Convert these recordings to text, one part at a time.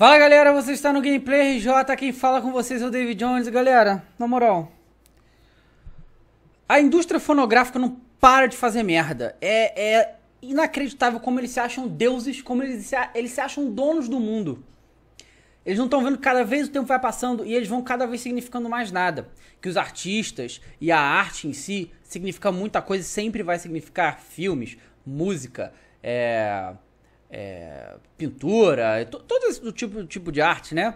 Fala galera, você está no Gameplay RJ, quem fala com vocês é o David Jones. Galera, na moral, a indústria fonográfica não para de fazer merda. É, é inacreditável como eles se acham deuses, como eles se, eles se acham donos do mundo. Eles não estão vendo que cada vez o tempo vai passando e eles vão cada vez significando mais nada. Que os artistas e a arte em si significa muita coisa e sempre vai significar filmes, música, é é, pintura, todo esse tipo, tipo de arte, né?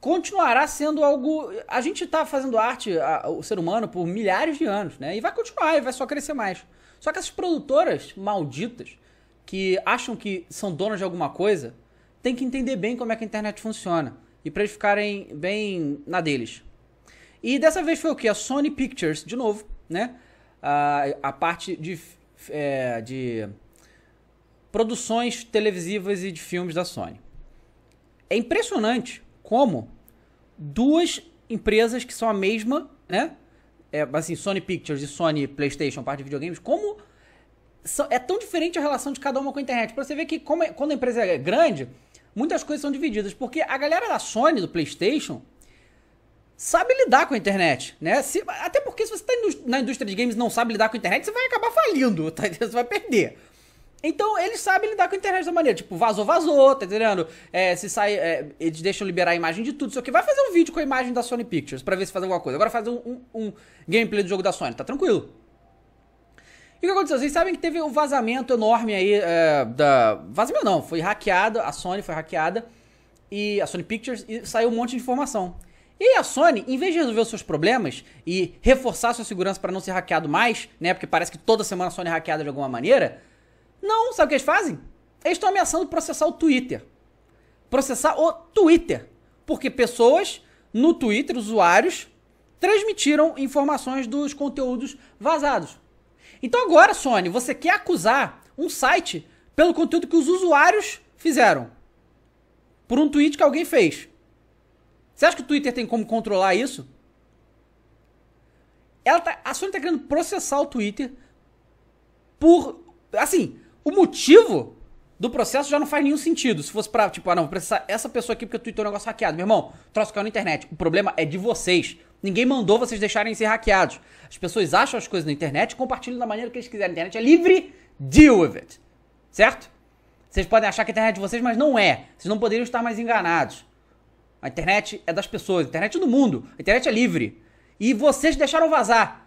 Continuará sendo algo. A gente está fazendo arte, a, o ser humano, por milhares de anos, né? E vai continuar, e vai só crescer mais. Só que essas produtoras malditas, que acham que são donas de alguma coisa, têm que entender bem como é que a internet funciona. E para eles ficarem bem na deles. E dessa vez foi o que? A Sony Pictures, de novo, né? A, a parte de, é, de produções televisivas e de filmes da Sony. É impressionante como duas empresas que são a mesma, né? É, assim, Sony Pictures e Sony PlayStation, parte de videogames, como é tão diferente a relação de cada uma com a internet. Pra você ver que é, quando a empresa é grande, muitas coisas são divididas. Porque a galera da Sony, do PlayStation, sabe lidar com a internet, né? Se, até porque se você tá na indústria de games e não sabe lidar com a internet, você vai acabar falindo, tá? você vai perder. Então, eles sabem lidar com a internet da maneira, tipo, vazou, vazou, tá entendendo? É, se sai, é, eles deixam liberar a imagem de tudo, Só que Vai fazer um vídeo com a imagem da Sony Pictures pra ver se faz alguma coisa. Agora faz um, um, um gameplay do jogo da Sony, tá tranquilo. E o que aconteceu? Vocês sabem que teve um vazamento enorme aí é, da... Vazamento não, foi hackeada, a Sony foi hackeada, e a Sony Pictures, e saiu um monte de informação. E a Sony, em vez de resolver os seus problemas e reforçar sua segurança para não ser hackeado mais, né? Porque parece que toda semana a Sony é hackeada de alguma maneira não, sabe o que eles fazem? Eles estão ameaçando processar o Twitter. Processar o Twitter. Porque pessoas no Twitter, usuários, transmitiram informações dos conteúdos vazados. Então agora, Sony, você quer acusar um site pelo conteúdo que os usuários fizeram. Por um tweet que alguém fez. Você acha que o Twitter tem como controlar isso? Ela tá, a Sony está querendo processar o Twitter por. Assim, o motivo do processo já não faz nenhum sentido. Se fosse pra, tipo, ah, não, precisa essa pessoa aqui porque o Twitter é um negócio hackeado. Meu irmão, troço caiu na internet. O problema é de vocês. Ninguém mandou vocês deixarem ser hackeados. As pessoas acham as coisas na internet, compartilham da maneira que eles quiserem. A internet é livre, deal with it. Certo? Vocês podem achar que a internet é de vocês, mas não é. Vocês não poderiam estar mais enganados. A internet é das pessoas, a internet é do mundo, a internet é livre. E vocês deixaram vazar.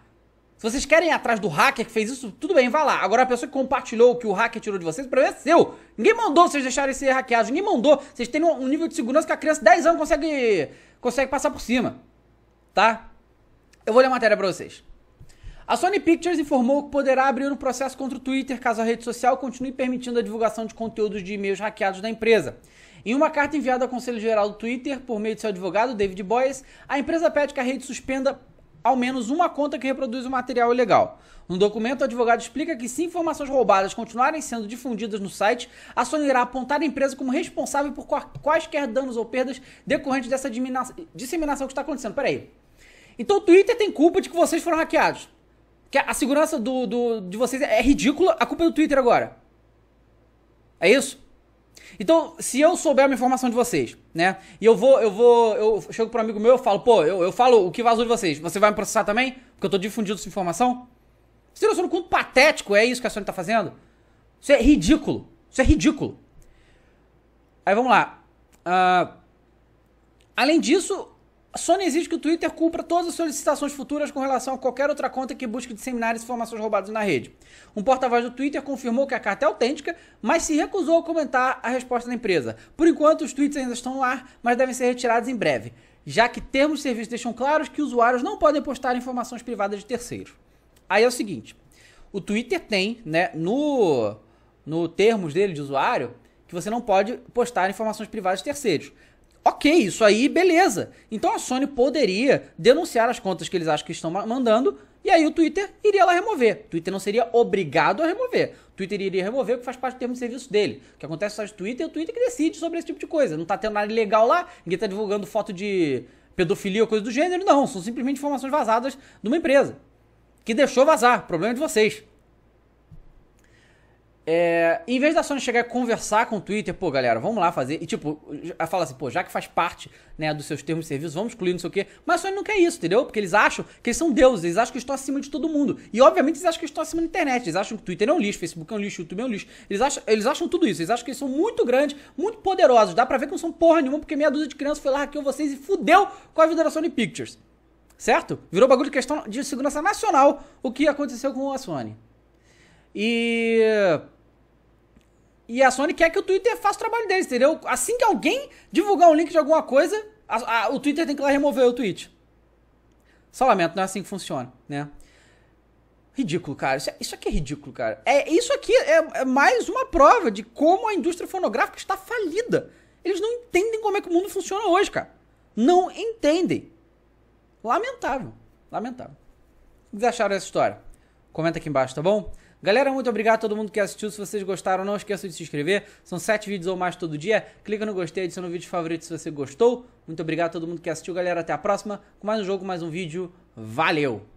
Se vocês querem ir atrás do hacker que fez isso, tudo bem, vá lá. Agora a pessoa que compartilhou o que o hacker tirou de vocês, o problema é seu. Ninguém mandou vocês deixarem ser hackeados, ninguém mandou. Vocês têm um nível de segurança que a criança de 10 anos consegue, consegue passar por cima. Tá? Eu vou ler a matéria pra vocês. A Sony Pictures informou que poderá abrir um processo contra o Twitter caso a rede social continue permitindo a divulgação de conteúdos de e-mails hackeados da empresa. Em uma carta enviada ao Conselho Geral do Twitter por meio de seu advogado, David Boyes, a empresa pede que a rede suspenda ao menos uma conta que reproduz o material ilegal. No documento, o advogado explica que se informações roubadas continuarem sendo difundidas no site, a Sony irá apontar a empresa como responsável por quaisquer danos ou perdas decorrentes dessa disseminação que está acontecendo. Peraí. Então o Twitter tem culpa de que vocês foram hackeados. Que a segurança do, do, de vocês é ridícula, a culpa é do Twitter agora. É isso? Então, se eu souber a informação de vocês, né? E eu vou, eu vou, eu chego para um amigo meu e falo, pô, eu, eu falo o que vazou de vocês. Você vai me processar também? Porque eu tô difundindo essa informação? Você tem noção do quanto patético é isso que a Sony tá fazendo? Isso é ridículo. Isso é ridículo. Aí vamos lá. Uh, além disso, Sony exige que o Twitter cumpra todas as solicitações futuras com relação a qualquer outra conta que busque disseminar informações roubadas na rede. Um porta-voz do Twitter confirmou que a carta é autêntica, mas se recusou a comentar a resposta da empresa. Por enquanto, os tweets ainda estão no ar, mas devem ser retirados em breve, já que termos de serviço deixam claros que usuários não podem postar informações privadas de terceiros. Aí é o seguinte, o Twitter tem, né, no, no termos dele de usuário, que você não pode postar informações privadas de terceiros. Ok, isso aí, beleza. Então a Sony poderia denunciar as contas que eles acham que estão mandando e aí o Twitter iria lá remover. O Twitter não seria obrigado a remover. O Twitter iria remover porque faz parte do termo de serviço dele. O que acontece só de Twitter é o Twitter que decide sobre esse tipo de coisa. Não tá tendo nada ilegal lá, ninguém tá divulgando foto de pedofilia ou coisa do gênero, não. São simplesmente informações vazadas de uma empresa que deixou vazar. Problema de vocês. É, em vez da Sony chegar e conversar com o Twitter, pô, galera, vamos lá fazer. E tipo, fala assim, pô, já que faz parte né, dos seus termos de serviço, vamos excluir não sei o quê. Mas a Sony não quer isso, entendeu? Porque eles acham que eles são deuses, eles acham que estão acima de todo mundo. E obviamente eles acham que estão acima da internet. Eles acham que o Twitter é um lixo, Facebook é um lixo, YouTube é um lixo. Eles acham, eles acham tudo isso. Eles acham que eles são muito grandes, muito poderosos. Dá pra ver que não são porra nenhuma, porque meia dúzia de crianças foi lá, hackeou vocês e fudeu com a vida da Sony Pictures. Certo? Virou bagulho de questão de segurança nacional o que aconteceu com a Sony. E e a Sony quer que o Twitter faça o trabalho deles, entendeu? Assim que alguém divulgar um link de alguma coisa, a, a, o Twitter tem que ir lá remover o tweet. Só lamento, não é assim que funciona, né? Ridículo, cara. Isso, é, isso aqui é ridículo, cara. É, isso aqui é, é mais uma prova de como a indústria fonográfica está falida. Eles não entendem como é que o mundo funciona hoje, cara. Não entendem. Lamentável. Lamentável. O que vocês acharam dessa história? Comenta aqui embaixo, tá bom? Galera, muito obrigado a todo mundo que assistiu. Se vocês gostaram, não esqueçam de se inscrever. São sete vídeos ou mais todo dia. Clica no gostei, adiciona o vídeo favorito se você gostou. Muito obrigado a todo mundo que assistiu, galera. Até a próxima. Com mais um jogo, mais um vídeo. Valeu!